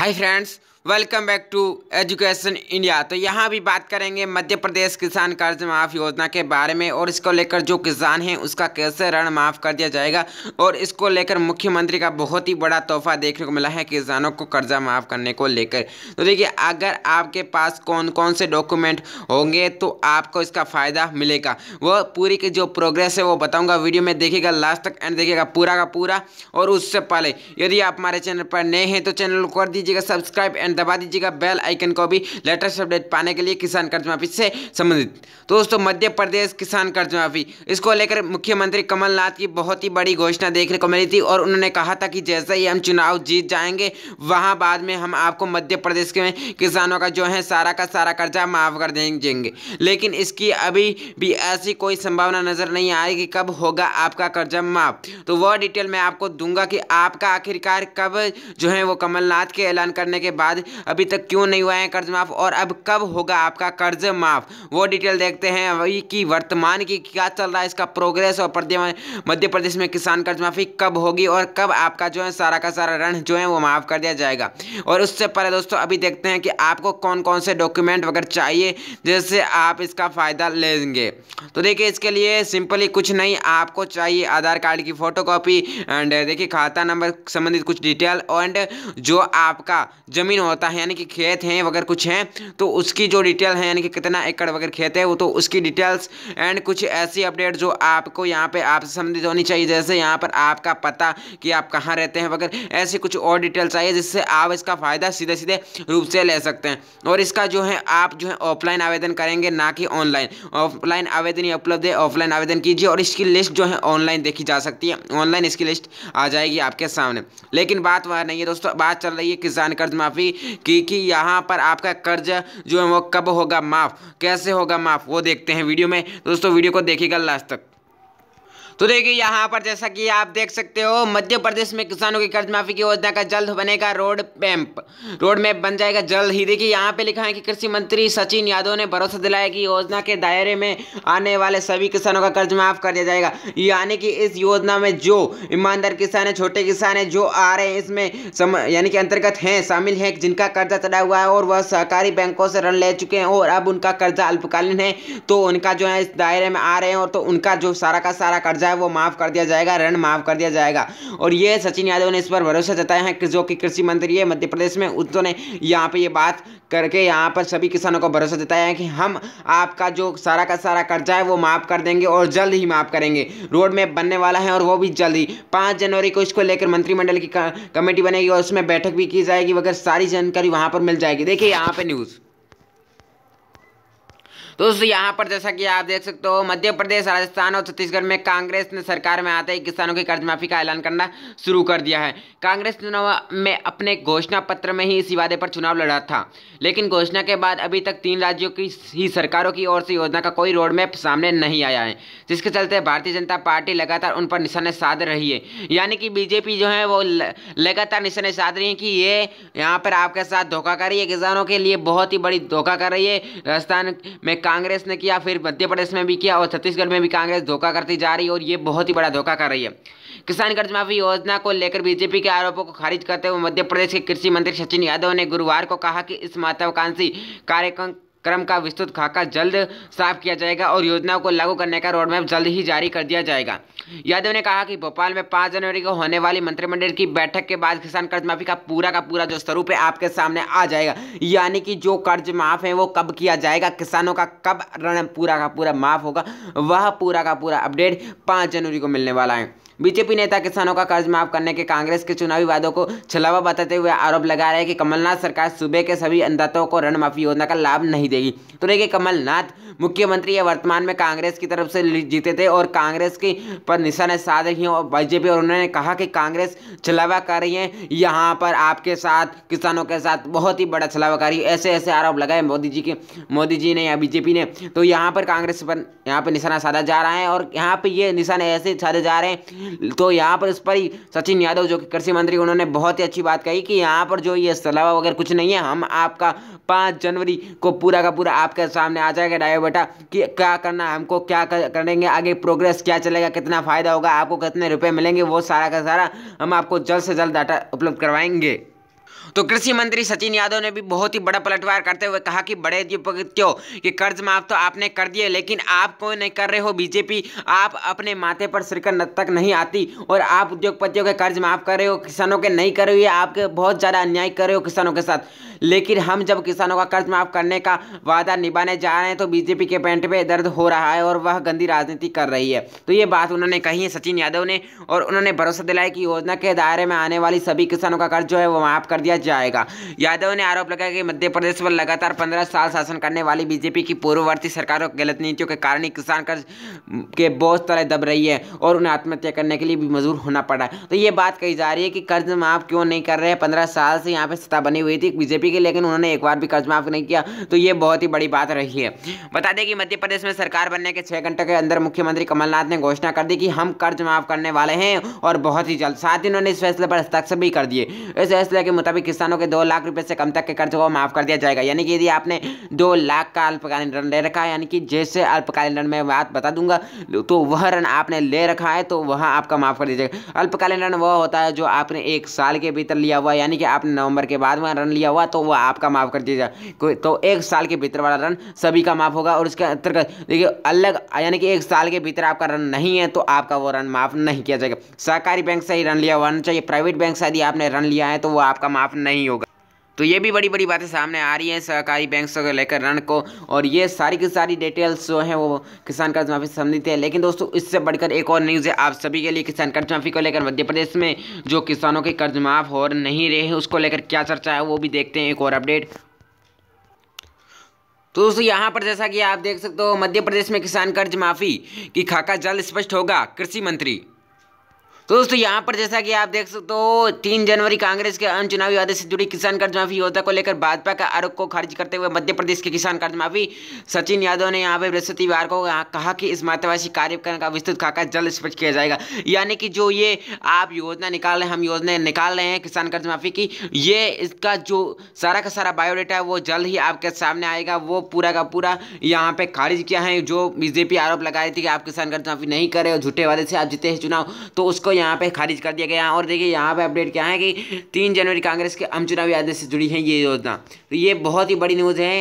Hi friends, welcome back to education India तो यहाँ भी बात करेंगे मध्य प्रदेश किसान कर्ज माफ़ योजना के बारे में और इसको लेकर जो किसान हैं उसका कैसे ऋण माफ़ कर दिया जाएगा और इसको लेकर मुख्यमंत्री का बहुत ही बड़ा तोहफा देखने को मिला है किसानों को कर्जा माफ़ करने को लेकर तो देखिए अगर आपके पास कौन कौन से डॉक्यूमेंट होंगे तो आपको इसका फ़ायदा मिलेगा वह पूरी की जो प्रोग्रेस है वो बताऊँगा वीडियो में देखिएगा लास्ट तक एंड देखिएगा पूरा का पूरा और उससे पहले यदि आप हमारे चैनल पर नए हैं तो चैनल को कर दीजिएगा सब्सक्राइब एंड दबा दीजिएगा बेल आइकन को भी लेटेस्ट अपडेट पाने के लिए किसान कर्ज माफी से संबंधित दोस्तों मध्य प्रदेश किसान कर्ज माफी इसको लेकर मुख्यमंत्री कमलनाथ की बहुत ही बड़ी घोषणा देखने को मिली थी और उन्होंने कहा था कि जैसे ही हम चुनाव जीत जाएंगे वहाँ बाद में हम आपको मध्य प्रदेश के किसानों का जो है सारा का सारा कर्जा माफ़ कर देंगे लेकिन इसकी अभी भी ऐसी कोई संभावना नज़र नहीं आ रही कि कब होगा आपका कर्जा माफ तो वह डिटेल मैं आपको दूंगा कि आपका आखिरकार कब जो है वो कमलनाथ के ऐलान करने के बाद अभी तक क्यों नहीं हुआ है कर्ज माफ़ और अब कब होगा आपका कर्ज माफ़ वो डिटेल देखते हैं अभी की वर्तमान की क्या चल रहा है इसका प्रोग्रेस और मध्य प्रदेश में किसान कर्ज माफ़ी कब होगी और कब आपका जो है सारा का सारा ऋण जो है वो माफ़ कर दिया जाएगा और उससे पहले दोस्तों अभी देखते हैं कि आपको कौन कौन से डॉक्यूमेंट वगैरह चाहिए जिससे आप इसका फ़ायदा लेंगे तो देखिए इसके लिए सिंपली कुछ नहीं आपको चाहिए आधार कार्ड की फ़ोटो एंड देखिए खाता नंबर संबंधित कुछ डिटेल एंड जो आपका ज़मीन होता है यानी कि खेत हैं वगैरह कुछ हैं तो उसकी जो डिटेल है यानी कि कितना एकड़ वगैरह खेत है वो तो उसकी डिटेल्स एंड कुछ ऐसी अपडेट जो आपको यहाँ पे आपसे संबंधित होनी चाहिए जैसे यहाँ पर आपका पता कि आप कहाँ रहते हैं वगैरह ऐसी कुछ और डिटेल चाहिए जिससे आप इसका फ़ायदा सीधे सीधे रूप से ले सकते हैं और इसका जो है आप जो है ऑफलाइन आवेदन करेंगे ना कि ऑनलाइन ऑफलाइन आवेदन ही उपलब्ध है ऑफलाइन आवेदन कीजिए और इसकी लिस्ट जो है ऑनलाइन देखी जा सकती है ऑनलाइन इसकी लिस्ट आ जाएगी आपके सामने लेकिन बात वह नहीं है दोस्तों बात चल रही है किसान कर्ज माफ़ी क्योंकि यहाँ पर आपका कर्ज जो है वो कब होगा माफ़ कैसे होगा माफ़ वो देखते हैं वीडियो में दोस्तों वीडियो को देखिएगा लास्ट तक तो देखिए यहाँ पर जैसा कि आप देख सकते हो मध्य प्रदेश में किसानों की कर्ज माफी की योजना का जल्द बनेगा रोड मैप रोड मैप बन जाएगा जल्द ही देखिए यहाँ पे लिखा है कि कृषि मंत्री सचिन यादव ने भरोसा दिलाया कि योजना के दायरे में आने वाले सभी किसानों का कर्ज माफ कर दिया जाएगा यानी कि इस योजना में जो ईमानदार किसान है छोटे किसान है जो आ रहे हैं इसमें यानी कि अंतर्गत हैं शामिल हैं जिनका कर्जा चढ़ा हुआ है और वह सहकारी बैंकों से ऋण ले चुके हैं और अब उनका कर्जा अल्पकालीन है तो उनका जो है इस दायरे में आ रहे हैं और तो उनका जो सारा का सारा कर्जा है वो माफ़ कर दिया जाएगा ऋण माफ़ कर दिया जाएगा और ये सचिन यादव ने इस पर भरोसा जताया है जो कि कृषि मंत्री है मध्य प्रदेश में उन्होंने यहाँ पर ये बात करके यहाँ पर सभी किसानों को भरोसा जताया है कि हम आपका जो सारा का सारा कर्जा है वो माफ़ कर देंगे और जल्द ही माफ़ करेंगे रोड मैप बनने वाला है और वो भी जल्द ही पाँच जनवरी को इसको लेकर मंत्रिमंडल की कमेटी बनेगी और उसमें बैठक भी की जाएगी वगैरह सारी जानकारी वहाँ पर मिल जाएगी देखिए यहाँ पर न्यूज़ तो दोस्तों यहाँ पर जैसा कि आप देख सकते हो मध्य प्रदेश राजस्थान और छत्तीसगढ़ में कांग्रेस ने सरकार में आते ही किसानों की कर्जमाफी का ऐलान करना शुरू कर दिया है कांग्रेस चुनाव में अपने घोषणा पत्र में ही इसी वादे पर चुनाव लड़ा था लेकिन घोषणा के बाद अभी तक तीन राज्यों की ही सरकारों की ओर से योजना का कोई रोडमैप सामने नहीं आया है जिसके चलते भारतीय जनता पार्टी लगातार उन पर निशाने साध रही है यानी कि बीजेपी जो है वो लगातार निशाने साध रही है कि ये यहाँ पर आपके साथ धोखा कर रही है किसानों के लिए बहुत ही बड़ी धोखा कर रही है राजस्थान में कांग्रेस ने किया फिर मध्य प्रदेश में भी किया और छत्तीसगढ़ में भी कांग्रेस धोखा करती जा रही है और ये बहुत ही बड़ा धोखा कर रही है किसान कर्ज माफी योजना को लेकर बीजेपी के आरोपों को खारिज करते हुए मध्य प्रदेश के कृषि मंत्री सचिन यादव ने गुरुवार को कहा कि इस महत्वाकांक्षी कार्यक्रम क्रम का विस्तृत खाका जल्द साफ किया जाएगा और योजनाओं को लागू करने का रोडमैप जल्द ही जारी कर दिया जाएगा यादव ने कहा कि भोपाल में पांच जनवरी को होने वाली मंत्रिमंडल की बैठक के बाद किसान कर्ज माफी का पूरा का पूरा जो स्वरूप है आपके सामने आ जाएगा यानी कि जो कर्ज माफ है वो कब किया जाएगा किसानों का कब ऋण पूरा का पूरा माफ होगा वह पूरा का पूरा अपडेट पांच जनवरी को मिलने वाला है बीजेपी नेता किसानों का कर्ज माफ करने के कांग्रेस के चुनावी वादों को छलावा बताते हुए आरोप लगा रहे हैं कि कमलनाथ सरकार सूबे के सभी अनदातों को ऋण माफी योजना का लाभ नहीं देगी तो देखिए कमलनाथ मुख्यमंत्री या वर्तमान में कांग्रेस की तरफ से जीते थे और कांग्रेस की पर निशाने साध रही हैं और बीजेपी और उन्होंने कहा कि कांग्रेस छलावा कर रही है यहाँ पर आपके साथ किसानों के साथ बहुत ही बड़ा छलावा कर रही है ऐसे ऐसे आरोप लगाए मोदी जी के मोदी जी ने या बीजेपी ने तो यहाँ पर कांग्रेस पर यहाँ पर निशाना साधा जा रहा है और यहाँ पर ये निशाने ऐसे साधे जा रहे हैं तो यहाँ पर इस पर ही सचिन यादव जो कि कृषि मंत्री उन्होंने बहुत ही अच्छी बात कही कि यहाँ पर जो ये सलावा वगैरह कुछ नहीं है हम आपका पाँच जनवरी को पूरा का पूरा आपके सामने आ जाएगा डायो बेटा कि क्या करना है हमको क्या करेंगे आगे प्रोग्रेस क्या चलेगा कितना फ़ायदा होगा आपको कितने रुपये मिलेंगे वो सारा का सारा हम आपको जल्द से जल्द डाटा उपलब्ध करवाएंगे तो कृषि मंत्री सचिन यादव ने भी बहुत ही बड़ा पलटवार करते हुए कहा कि बड़े उद्योगपतियों के कर्ज माफ तो आपने कर दिए लेकिन आप कोई नहीं कर रहे हो बीजेपी आप अपने माथे पर सिरकन तक नहीं आती और आप उद्योगपतियों के कर्ज माफ कर रहे हो किसानों के नहीं कर रही है आपके बहुत ज़्यादा अन्याय कर रहे हो किसानों के साथ लेकिन हम जब किसानों का कर्ज माफ करने का वादा निभाने जा रहे हैं तो बीजेपी के पेंट पे दर्द हो रहा है और वह गंदी राजनीति कर रही है तो ये बात उन्होंने कही है सचिन यादव ने और उन्होंने भरोसा दिलाया कि योजना के दायरे में आने वाली सभी किसानों का कर्ज जो है वो माफ कर कर दिया जाएगा यादव ने आरोप लगाया कि मध्य प्रदेश पर लगातार पंद्रह साल शासन करने वाली बीजेपी की पूर्ववर्ती सरकारों की गलत नीतियों के कारण ही किसान कर्ज के बोझ तले दब रही है और उन्हें आत्महत्या करने के लिए भी मजबूर होना पड़ा तो ये बात कही जा रही है कि कर्ज माफ़ क्यों नहीं कर रहे पंद्रह साल से यहाँ पे सत्ता बनी हुई थी बीजेपी की लेकिन उन्होंने एक बार भी कर्ज माफ़ नहीं किया तो ये बहुत ही बड़ी बात रही है बता दें कि मध्य प्रदेश में सरकार बनने के छह घंटे के अंदर मुख्यमंत्री कमलनाथ ने घोषणा कर दी कि हम कर्ज माफ़ करने वाले हैं और बहुत ही जल्द साथ ही उन्होंने इस फैसले पर हस्ताक्षर भी कर दिए इस फैसले के मुताबिक सभी मतलब किसानों के दो लाख रुपए से कम तक के कर्ज को माफ़ कर दिया जाएगा यानी कि यदि आपने दो लाख का अल्पकालीन ऋण ले रखा है यानी कि जैसे अल्पकालीन ऋण में बात बता दूंगा तो वह ऋण आपने ले रखा है तो वह आपका माफ़ कर दिया जाएगा अल्पकालीन ऋण वह होता है जो आपने एक साल के भीतर लिया हुआ यानी कि आपने नवंबर के बाद में ऋण लिया हुआ तो वह आपका माफ़ कर दिया जाएगा तो एक साल के भीतर वाला ऋण सभी का माफ़ होगा और उसके अंतर्गत देखिए अलग यानी कि एक साल के भीतर आपका ऋण नहीं है तो आपका वो ऋण माफ़ नहीं किया जाएगा सहकारी बैंक से ही ऋण लिया हुआ चाहिए प्राइवेट बैंक से यदि आपने ऋण लिया है तो वो आपका माफ़ नहीं होगा तो ये भी बड़ी बड़ी बातें सामने आ रही हैं सहकारी बैंक से लेकर ऋण को और ये सारी की सारी डिटेल्स जो हैं वो किसान कर्ज माफ़ी संबंधित है लेकिन दोस्तों इससे बढ़कर एक और न्यूज़ है आप सभी के लिए किसान कर्ज माफ़ी को लेकर मध्य प्रदेश में जो किसानों के कर्ज माफ़ हो नहीं रहे हैं उसको लेकर क्या चर्चा है वो भी देखते हैं एक और अपडेट तो दोस्तों यहाँ पर जैसा कि आप देख सकते हो मध्य प्रदेश में किसान कर्ज माफ़ी की खाका जल्द स्पष्ट होगा कृषि मंत्री तो दोस्तों यहाँ पर जैसा कि आप देख सकते हो तीन जनवरी कांग्रेस के अन्य चुनावी वादे से जुड़ी किसान कर्ज माफी योजना को लेकर भाजपा के आरोप को खारिज करते हुए मध्य प्रदेश के किसान कर्ज माफी सचिन यादव ने यहाँ पे बृहस्पतिवार को कहा कि इस महत्वाकांक्षी कार्यक्रम का विस्तृत खाका जल्द स्पष्ट किया जाएगा यानी कि जो ये आप योजना निकाल रहे हैं हम योजना निकाल रहे हैं किसान कर्ज माफी की ये इसका जो सारा का सारा बायोडाटा है वो जल्द ही आपके सामने आएगा वो पूरा का पूरा यहाँ पे खारिज किया है जो बीजेपी आरोप लगा रही थी कि आप किसान कर्ज माफी नहीं करे और झूठे वादे से आप जीते हैं चुनाव तो उसको यहाँ पे खारिज कर दिया गया और देखिए यहाँ पे अपडेट क्या है कि तीन जनवरी कांग्रेस के आम चुनावी आदेश से जुड़ी है ये योजना तो ये बहुत ही बड़ी न्यूज़ है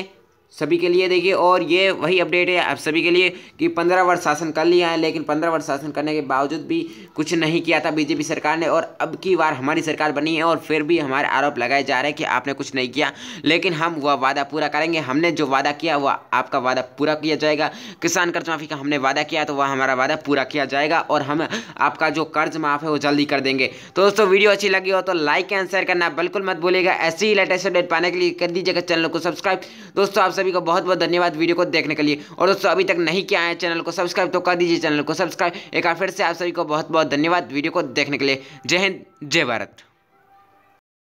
सभी के लिए देखिए और ये वही अपडेट है आप सभी के लिए कि पंद्रह वर्ष शासन कर लिया है लेकिन पंद्रह वर्ष शासन करने के बावजूद भी कुछ नहीं किया था बीजेपी सरकार ने और अब की बार हमारी सरकार बनी है और फिर भी हमारे आरोप लगाए जा रहे हैं कि आपने कुछ नहीं किया लेकिन हम वह वादा पूरा करेंगे हमने जो वादा किया वह आपका वादा पूरा किया जाएगा किसान कर्ज माफ़ी का हमने वादा किया तो वह हमारा वादा पूरा किया जाएगा और हम आपका जो कर्ज माफ़ है वो जल्दी कर देंगे तो दोस्तों वीडियो अच्छी लगी हो तो लाइक एंड शेयर करना बिल्कुल मत भूलेगा ऐसी ही लेटेस्ट अपडेट पाने के लिए कर दीजिएगा चैनल को सब्सक्राइब दोस्तों आप सभी को बहुत बहुत धन्यवाद वीडियो को देखने के लिए और दोस्तों अभी तक नहीं किया है चैनल को सब्सक्राइब तो कर दीजिए चैनल को सब्सक्राइब एक बार फिर से आप सभी को बहुत बहुत धन्यवाद वीडियो को देखने के लिए जय हिंद जय भारत